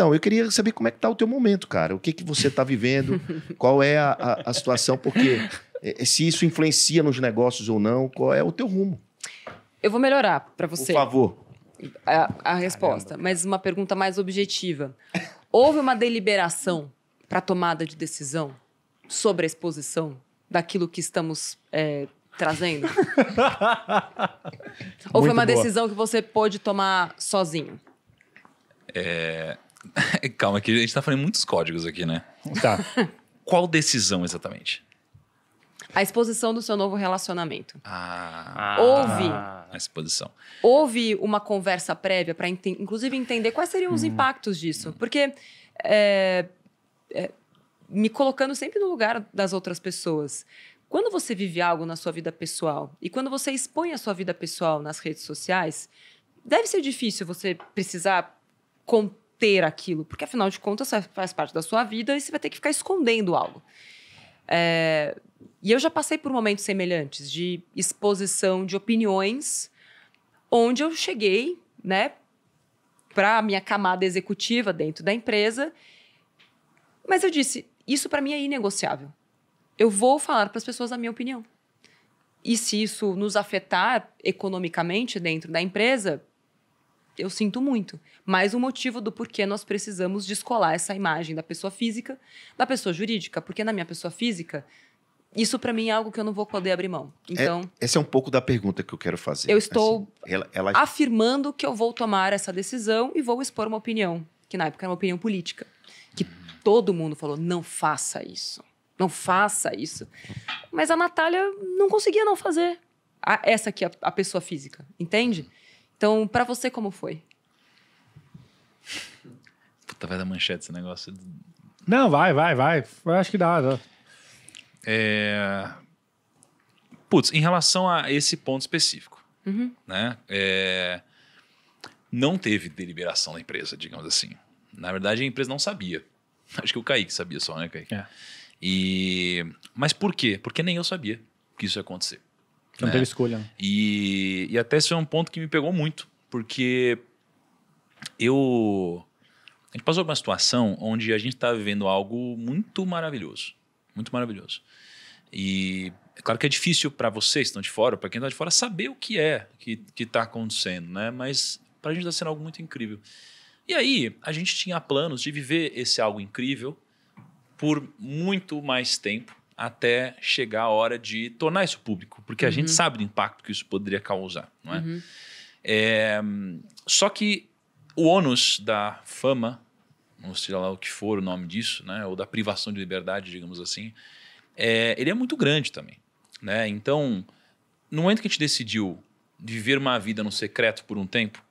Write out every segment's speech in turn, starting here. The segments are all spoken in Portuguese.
Então, eu queria saber como é que está o teu momento, cara. O que que você está vivendo? qual é a, a, a situação? Porque eh, eh, se isso influencia nos negócios ou não, qual é o teu rumo? Eu vou melhorar para você. Por favor. A, a resposta, Caramba. mas uma pergunta mais objetiva. Houve uma deliberação para tomada de decisão sobre a exposição daquilo que estamos é, trazendo? Ou foi uma boa. decisão que você pôde tomar sozinho? É, Calma, que a gente tá falando muitos códigos aqui, né? Tá. Qual decisão exatamente? A exposição do seu novo relacionamento. Ah. ah. Houve. A exposição. Houve uma conversa prévia para, inclusive, entender quais seriam os hum. impactos disso. Hum. Porque. É, é, me colocando sempre no lugar das outras pessoas. Quando você vive algo na sua vida pessoal e quando você expõe a sua vida pessoal nas redes sociais, deve ser difícil você precisar ter aquilo, porque afinal de contas faz parte da sua vida e você vai ter que ficar escondendo algo. É, e eu já passei por momentos semelhantes de exposição de opiniões, onde eu cheguei, né, para a minha camada executiva dentro da empresa, mas eu disse: isso para mim é inegociável. Eu vou falar para as pessoas a minha opinião. E se isso nos afetar economicamente dentro da empresa, eu sinto muito. Mais um motivo do porquê nós precisamos descolar essa imagem da pessoa física da pessoa jurídica, porque na minha pessoa física isso para mim é algo que eu não vou poder abrir mão. É, então, é, essa é um pouco da pergunta que eu quero fazer. Eu estou assim, ela, ela... afirmando que eu vou tomar essa decisão e vou expor uma opinião, que na época era uma opinião política, que todo mundo falou: "Não faça isso. Não faça isso". Mas a Natália não conseguia não fazer. A, essa aqui é a, a pessoa física, entende? Então, para você, como foi? Puta, vai dar manchete esse negócio. Não, vai, vai, vai. Eu acho que dá. dá. É... Putz, em relação a esse ponto específico, uhum. né? É... Não teve deliberação da empresa, digamos assim. Na verdade, a empresa não sabia. Acho que o Kaique sabia só, né, Kaique? É. E... Mas por quê? Porque nem eu sabia que isso ia acontecer. Não né? teve escolha. Né? E, e até esse foi um ponto que me pegou muito, porque eu. A gente passou por uma situação onde a gente está vivendo algo muito maravilhoso. Muito maravilhoso. E é claro que é difícil para vocês que estão de fora, para quem está de fora, saber o que é que está acontecendo, né? Mas para a gente está sendo algo muito incrível. E aí, a gente tinha planos de viver esse algo incrível por muito mais tempo até chegar a hora de tornar isso público, porque a gente uhum. sabe do impacto que isso poderia causar, não é? Uhum. é? Só que o ônus da fama, ou seja lá o que for o nome disso, né, ou da privação de liberdade, digamos assim, é, ele é muito grande também, né? Então, no momento que a gente decidiu viver uma vida no secreto por um tempo,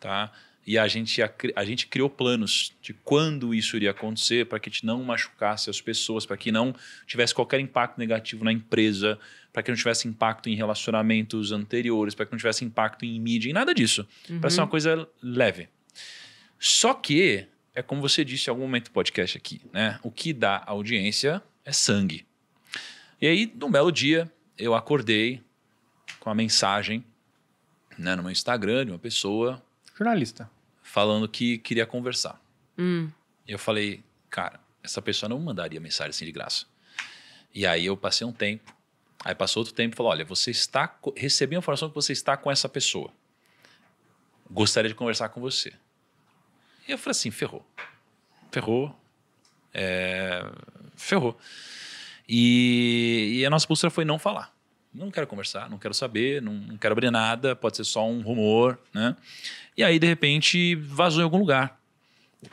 tá? e a gente, a, a, gente criou planos de quando isso iria acontecer para que não machucasse as pessoas, para que não tivesse qualquer impacto negativo na empresa, para que não tivesse impacto em relacionamentos anteriores, para que não tivesse impacto em mídia, em nada disso. Uhum. Para ser uma uhum. coisa leve. Só que, é como você disse em algum momento do podcast aqui, né? O que dá audiência é sangue. E aí, num belo dia, eu acordei com a mensagem né, no meu Instagram de uma pessoa Jornalista. Falando que queria conversar. Hum. Eu falei, cara, essa pessoa não mandaria mensagem assim de graça. E aí eu passei um tempo. Aí passou outro tempo e falou: olha, você está. Recebi a informação que você está com essa pessoa. Gostaria de conversar com você. E eu falei assim: ferrou. Ferrou. É, ferrou. E, e a nossa postura foi não falar não quero conversar, não quero saber, não, não, quero abrir nada, pode ser só um rumor, né? E aí, de repente, vazou em algum lugar.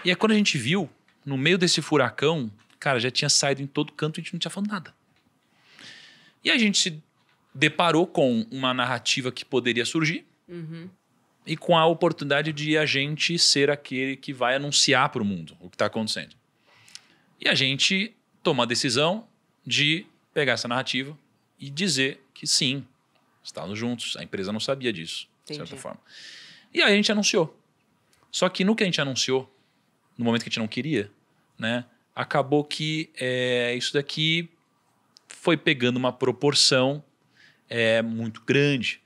E é quando a gente viu, no meio desse furacão, cara, já tinha saído em todo canto e a gente não tinha falado nada. E a gente se deparou com uma narrativa que poderia surgir uhum. e com a oportunidade de a gente ser aquele que vai anunciar para o mundo o que está acontecendo. E a gente toma a decisão de pegar essa narrativa e dizer que sim, estávamos juntos. A empresa não sabia disso, Entendi. de certa forma. E aí a gente anunciou. Só que no que a gente anunciou, no momento que a gente não queria, né? Acabou que é, isso daqui foi pegando uma proporção é, muito grande.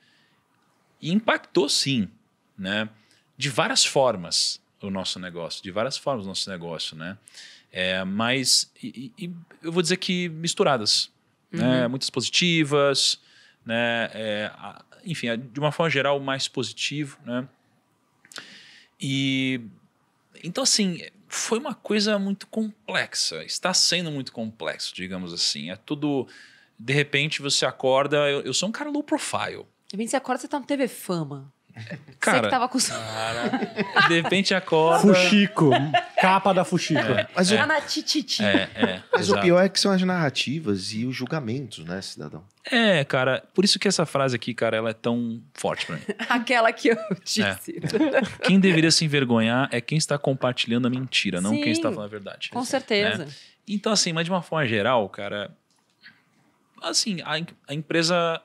E impactou sim, né? De várias formas o nosso negócio, de várias formas o nosso negócio, né? É, mas e, e, eu vou dizer que misturadas, né? uhum. né? Muitas positivas, né? É, enfim, é, de uma forma geral, mais positivo, né? E então assim foi uma coisa muito complexa. Está sendo muito complexo, digamos assim. É tudo. De repente você acorda. Eu, eu sou um cara low profile. De repente você acorda, você está no TV Fama. Cara, Você que tava com cara, De repente acorda. Fuxico. capa da Fuxico. É, mas o... É, tá é, é, mas o pior é que são as narrativas e os julgamentos, né, cidadão? É, cara. Por isso que essa frase aqui, cara, ela é tão forte pra mim. Aquela que eu disse. É. Quem deveria se envergonhar é quem está compartilhando a mentira, Sim, não quem está falando a verdade. Com certeza. Né? Então, assim, mas de uma forma geral, cara. Assim, a, a empresa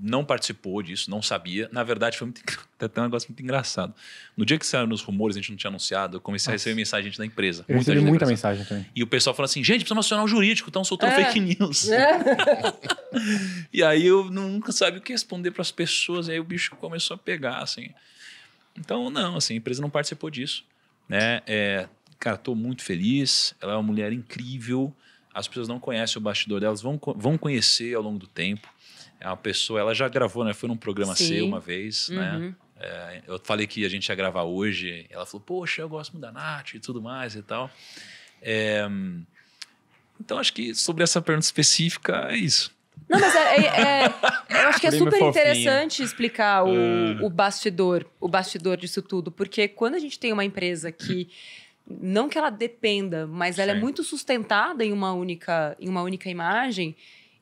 não participou disso, não sabia. Na verdade, foi muito, até um negócio muito engraçado. No dia que saíram os rumores, a gente não tinha anunciado, eu comecei Nossa. a receber mensagem da empresa. Eu muita recebi muita assim. mensagem também. E o pessoal falou assim, gente, precisamos acionar o jurídico, estão soltando é. fake news. É. e aí eu nunca sabia o que responder para as pessoas, e aí o bicho começou a pegar, assim. Então, não, assim, a empresa não participou disso. Né? É, cara, estou muito feliz, ela é uma mulher incrível, as pessoas não conhecem o bastidor delas, vão, vão conhecer ao longo do tempo. É uma pessoa, ela já gravou, né? Foi num programa Sim. seu uma vez, né? uhum. né? É, eu falei que a gente ia gravar hoje. Ela falou, poxa, eu gosto muito da Nath e tudo mais e tal. É, então, acho que sobre essa pergunta específica, é isso. Não, mas é, é, é, eu acho que é super interessante explicar o, é. o, bastidor, o bastidor disso tudo, porque quando a gente tem uma empresa que não que ela dependa, mas ela é Sim. é muito sustentada em uma única, em uma única imagem,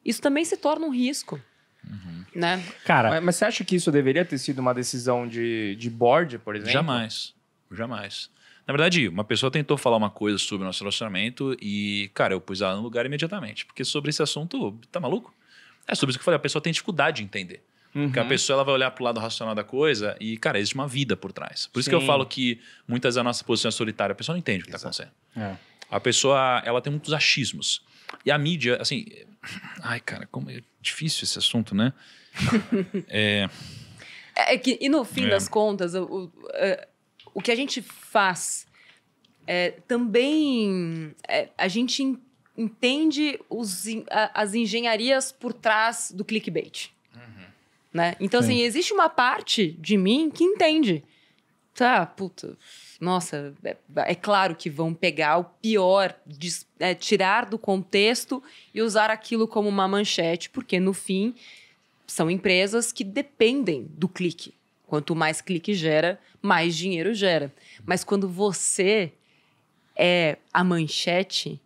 isso também se torna um risco. Uhum. Né? Cara, mas, mas, você acha que isso deveria ter sido uma decisão de, de board, por exemplo? Jamais. Jamais. Na verdade, uma pessoa tentou falar uma coisa sobre o nosso relacionamento e, cara, eu pus ela no lugar imediatamente. Porque sobre esse assunto, tá maluco? É sobre isso que eu falei, a pessoa tem dificuldade de entender. Uhum. Porque a uhum. pessoa ela vai olhar pro lado racional da coisa e, cara, existe uma vida por trás. Por isso que eu falo que muitas da nossa posição é solitária, a pessoa não entende o que está acontecendo. É. A pessoa, ela tem muitos achismos. E a mídia, assim. Ai, cara, como é difícil esse assunto, né? É. é... é. que, e no fim é. das contas, o, o é, que a gente faz é, também é, a gente entende os, as engenharias por trás do clickbait. Uhum. Né? Então, assim, Sim. assim, existe uma parte de mim que entende tá, puta, nossa, é, é, claro que vão pegar o pior, des, é, tirar do contexto e usar aquilo como uma manchete, porque no fim são empresas que dependem do clique. Quanto mais clique gera, mais dinheiro gera. Mas quando você é a manchete,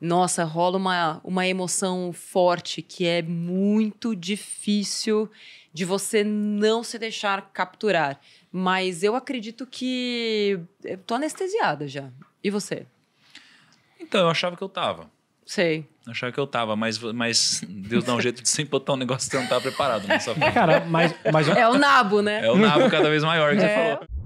nossa, rola uma, uma emoção forte que é muito difícil de você não se deixar capturar. Mas eu acredito que. Eu eh, tô anestesiada já. E você? Então, eu achava que eu tava. Sei. achava que eu tava, mas, mas Deus dá um jeito de sempre botar um negócio que você não tá preparado. Nessa cara, mas, mas... É o nabo, né? É o nabo cada vez maior que é. você falou.